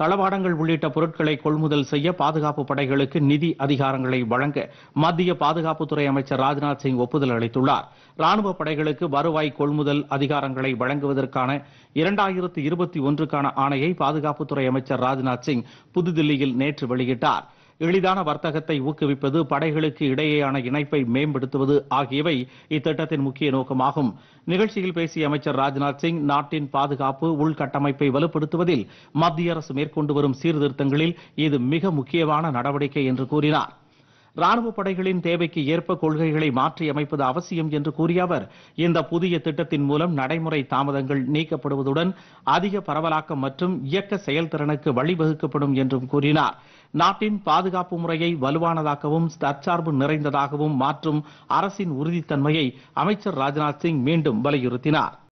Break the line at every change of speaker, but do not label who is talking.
தளவாடங்கள் உள்ளிட்ட பொருட்களை கொள்முதல் செய்ய பாதுகாப்பு படைகளுக்கு நிதி அதிகாரங்களை வழங்க மத்திய பாதுகாப்புத்துறை அமைச்சர் ராஜ்நாத் சிங் ஒப்புதல் அளித்துள்ளார் ராணுவ படைகளுக்கு வருவாய் கொள்முதல் அதிகாரங்களை வழங்குவதற்கான இரண்டாயிரத்து இருபத்தி ஒன்றுக்கான ஆணையை பாதுகாப்புத்துறை அமைச்சர் ராஜ்நாத் சிங் புதுதில்லியில் நேற்று வெளியிட்டாா் எளிதான வர்த்தகத்தை ஊக்குவிப்பது படைகளுக்கு இடையேயான இணைப்பை மேம்படுத்துவது ஆகியவை இத்திட்டத்தின் முக்கிய நோக்கமாகும் நிகழ்ச்சியில் பேசிய அமைச்சர் ராஜ்நாத் சிங் நாட்டின் பாதுகாப்பு உள்கட்டமைப்பை வலுப்படுத்துவதில் மத்திய அரசு மேற்கொண்டு வரும் சீர்திருத்தங்களில் இது மிக முக்கியமான நடவடிக்கை என்று கூறினார் ராணுவ படைகளின் தேவைக்கு ஏற்ப கொள்கைகளை மாற்றி அமைப்பது அவசியம் என்று கூறிய அவர் இந்த புதிய திட்டத்தின் மூலம் நடைமுறை தாமதங்கள் நீக்கப்படுவதுடன் அதிக பரவலாக்கம் மற்றும் இயக்க செயல்திறனுக்கு வழிவகுக்கப்படும் என்றும் கூறினார் நாட்டின் பாதுகாப்பு முறையை வலுவானதாகவும் தற்சார்பு நிறைந்ததாகவும் மாற்றும் அரசின் உறுதித்தன்மையை அமைச்சர் ராஜ்நாத் சிங் மீண்டும் வலியுறுத்தினார்